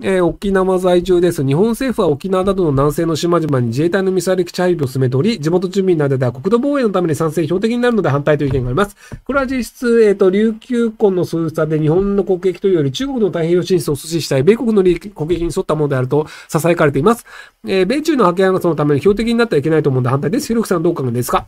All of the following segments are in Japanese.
えー、沖縄在住です。日本政府は沖縄などの南西の島々に自衛隊のミサイル基地配備を進めており、地元住民などでは国土防衛のために賛成標的になるので反対という意見があります。これは実質、えっ、ー、と、琉球根の数差で日本の国益というより中国の太平洋進出を阻止したい米国の利益国益に沿ったものであると囁かれています。えー、米中の派遣がそのために標的になってはいけないと思うので反対です。ひろさんどう考えですか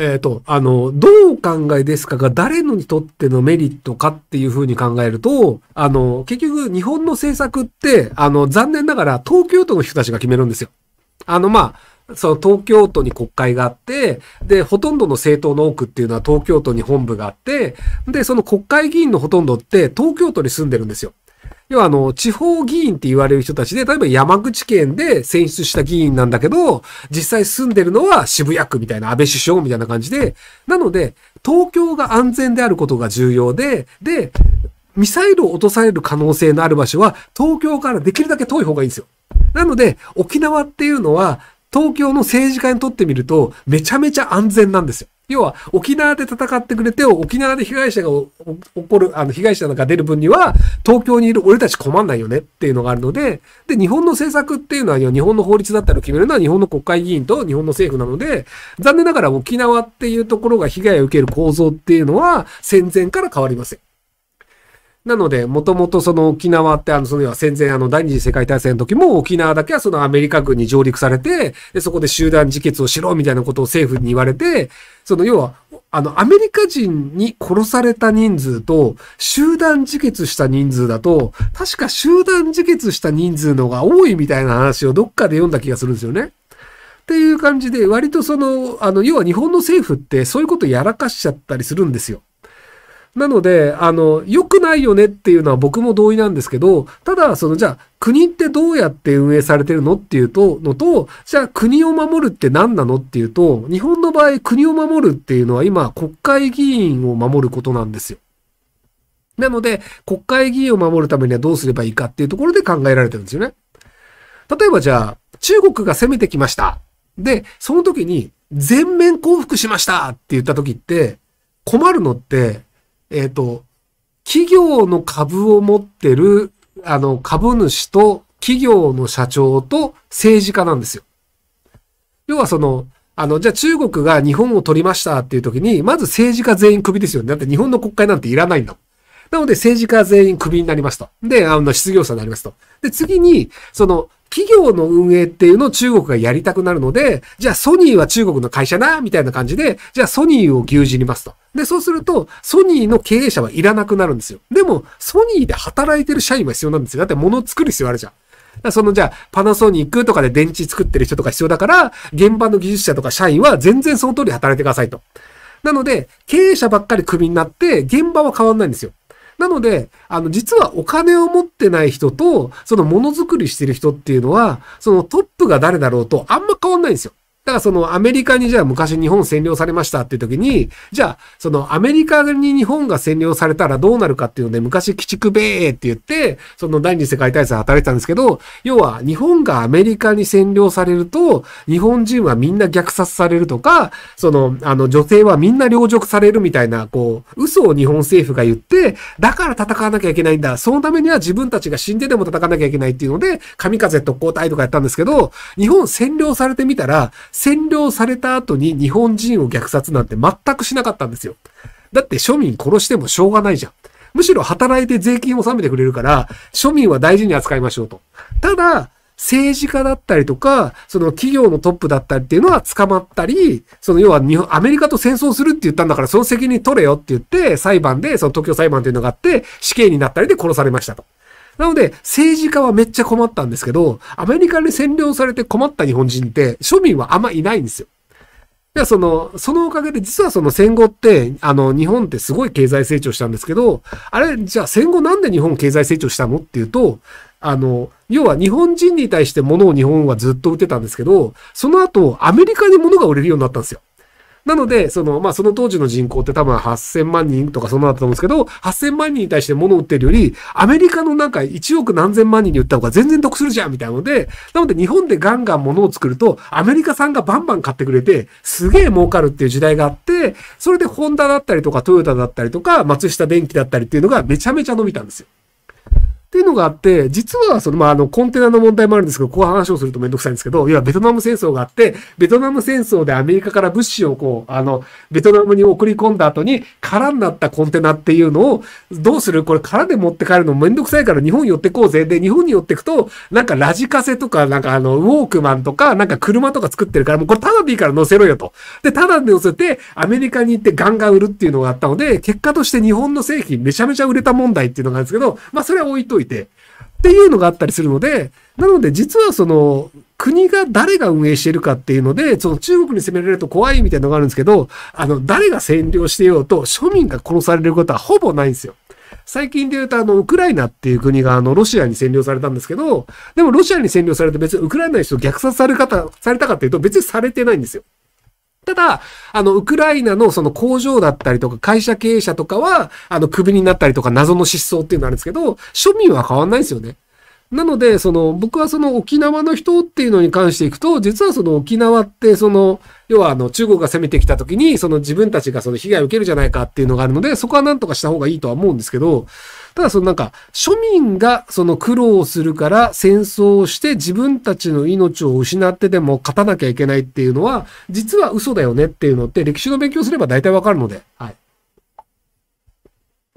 えっ、ー、と、あの、どうお考えですかが誰のにとってのメリットかっていうふうに考えると、あの、結局日本の政策って、あの、残念ながら東京都の人たちが決めるんですよ。あの、まあ、その東京都に国会があって、で、ほとんどの政党の多くっていうのは東京都に本部があって、で、その国会議員のほとんどって東京都に住んでるんですよ。要はあの、地方議員って言われる人たちで、例えば山口県で選出した議員なんだけど、実際住んでるのは渋谷区みたいな安倍首相みたいな感じで、なので、東京が安全であることが重要で、で、ミサイルを落とされる可能性のある場所は、東京からできるだけ遠い方がいいんですよ。なので、沖縄っていうのは、東京の政治家にとってみると、めちゃめちゃ安全なんですよ。要は、沖縄で戦ってくれて、沖縄で被害者が起こる、あの、被害者が出る分には、東京にいる俺たち困んないよねっていうのがあるので、で、日本の政策っていうのは、日本の法律だったら決めるのは日本の国会議員と日本の政府なので、残念ながら沖縄っていうところが被害を受ける構造っていうのは、戦前から変わりません。なので、もともとその沖縄って、あの、その戦前、あの、第二次世界大戦の時も沖縄だけはそのアメリカ軍に上陸されて、で、そこで集団自決をしろみたいなことを政府に言われて、その要は、あの、アメリカ人に殺された人数と、集団自決した人数だと、確か集団自決した人数のが多いみたいな話をどっかで読んだ気がするんですよね。っていう感じで、割とその、あの、要は日本の政府ってそういうことやらかしちゃったりするんですよ。なので、あの、良くないよねっていうのは僕も同意なんですけど、ただ、その、じゃあ、国ってどうやって運営されてるのっていうと、のと、じゃあ国を守るって何なのっていうと、日本の場合国を守るっていうのは今国会議員を守ることなんですよ。なので、国会議員を守るためにはどうすればいいかっていうところで考えられてるんですよね。例えばじゃあ、中国が攻めてきました。で、その時に全面降伏しましたって言った時って、困るのってえっ、ー、と、企業の株を持ってる、あの、株主と企業の社長と政治家なんですよ。要はその、あの、じゃあ中国が日本を取りましたっていう時に、まず政治家全員クビですよね。だって日本の国会なんていらないんだもん。なので政治家全員クビになりますと。で、あの、失業者になりますと。で、次に、その、企業の運営っていうのを中国がやりたくなるので、じゃあソニーは中国の会社な、みたいな感じで、じゃあソニーを牛耳りますと。で、そうすると、ソニーの経営者はいらなくなるんですよ。でも、ソニーで働いてる社員は必要なんですよ。だって物を作る必要あるじゃん。そのじゃあ、パナソニックとかで電池作ってる人とか必要だから、現場の技術者とか社員は全然その通り働いてくださいと。なので、経営者ばっかりクビになって、現場は変わんないんですよ。なので、あの、実はお金を持ってない人と、そのものづくりしてる人っていうのは、そのトップが誰だろうとあんま変わんないんですよ。だからそのアメリカにじゃあ昔日本占領されましたっていう時に、じゃあそのアメリカに日本が占領されたらどうなるかっていうので、昔鬼畜米英って言って、その第二次世界大戦働いてたんですけど、要は日本がアメリカに占領されると、日本人はみんな虐殺されるとか、その、あの女性はみんな領辱されるみたいな、こう、嘘を日本政府が言って、だから戦わなきゃいけないんだ。そのためには自分たちが死んででも戦わなきゃいけないっていうので、神風特攻隊とかやったんですけど、日本占領されてみたら、占領された後に日本人を虐殺なんて全くしなかったんですよ。だって庶民殺してもしょうがないじゃん。むしろ働いて税金を納めてくれるから、庶民は大事に扱いましょうと。ただ、政治家だったりとか、その企業のトップだったりっていうのは捕まったり、その要は日本、アメリカと戦争するって言ったんだからその責任取れよって言って、裁判で、その東京裁判っていうのがあって、死刑になったりで殺されましたと。なので、政治家はめっちゃ困ったんですけど、アメリカに占領されて困った日本人って、庶民はあんまいないんですよ。で、その、そのおかげで、実はその戦後って、あの、日本ってすごい経済成長したんですけど、あれ、じゃあ戦後なんで日本経済成長したのっていうと、あの、要は日本人に対して物を日本はずっと売ってたんですけど、その後、アメリカに物が売れるようになったんですよ。なので、その、まあ、その当時の人口って多分8000万人とかそんなだったと思うんですけど、8000万人に対して物を売ってるより、アメリカのなんか1億何千万人に売った方が全然得するじゃんみたいなので、なので日本でガンガン物を作ると、アメリカさんがバンバン買ってくれて、すげえ儲かるっていう時代があって、それでホンダだったりとかトヨタだったりとか、松下電機だったりっていうのがめちゃめちゃ伸びたんですよ。っていうのがあって、実はその、まあ、あの、コンテナの問題もあるんですけど、こう話をするとめんどくさいんですけど、要はベトナム戦争があって、ベトナム戦争でアメリカから物資をこう、あの、ベトナムに送り込んだ後に、空になったコンテナっていうのを、どうするこれ空で持って帰るのめんどくさいから日本寄ってこうぜ。で、日本に寄ってくと、なんかラジカセとか、なんかあの、ウォークマンとか、なんか車とか作ってるから、もうこれタダでいいから乗せろよと。で、タダで乗せて、アメリカに行ってガンガン売るっていうのがあったので、結果として日本の製品めちゃめちゃ売れた問題っていうのがあるんですけど、まあそれは置いといて。っていうのがあったりするので、なので実はその、国が誰が運営してるかっていうので、その中国に攻められると怖いみたいなのがあるんですけど、あの、誰が占領してようと、庶民が殺されることはほぼないんですよ。最近で言うと、あの、ウクライナっていう国が、あの、ロシアに占領されたんですけど、でもロシアに占領されて別にウクライナの人虐殺され方、されたかっていうと、別にされてないんですよ。ただ、あの、ウクライナのその工場だったりとか会社経営者とかは、あの、クビになったりとか謎の失踪っていうのあるんですけど、庶民は変わんないんですよね。なので、その、僕はその沖縄の人っていうのに関していくと、実はその沖縄って、その、要はあの中国が攻めてきた時に、その自分たちがその被害を受けるじゃないかっていうのがあるので、そこはなんとかした方がいいとは思うんですけど、ただそのなんか、庶民がその苦労するから戦争をして自分たちの命を失ってでも勝たなきゃいけないっていうのは、実は嘘だよねっていうのって歴史の勉強すれば大体わかるので、はい。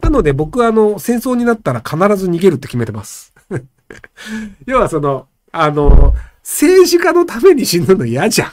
なので僕はあの、戦争になったら必ず逃げるって決めてます。要はその、あの、政治家のために死ぬの嫌じゃん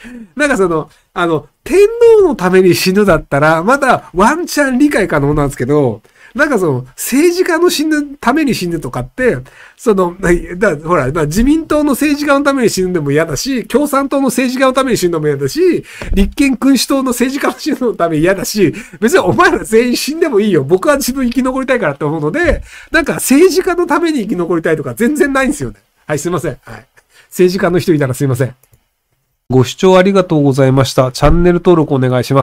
なんかその、あの、天皇のために死ぬだったら、まだワンチャン理解可能なんですけど、なんかその、政治家の死ぬために死ぬとかって、その、だほら、自民党の政治家のために死ぬでも嫌だし、共産党の政治家のために死ぬのも嫌だし、立憲君主党の政治家の死ぬのために嫌だし、別にお前ら全員死んでもいいよ。僕は自分生き残りたいからって思うので、なんか政治家のために生き残りたいとか全然ないんですよね。はい、すいません。はい。政治家の人いたらすいません。ご視聴ありがとうございました。チャンネル登録お願いします。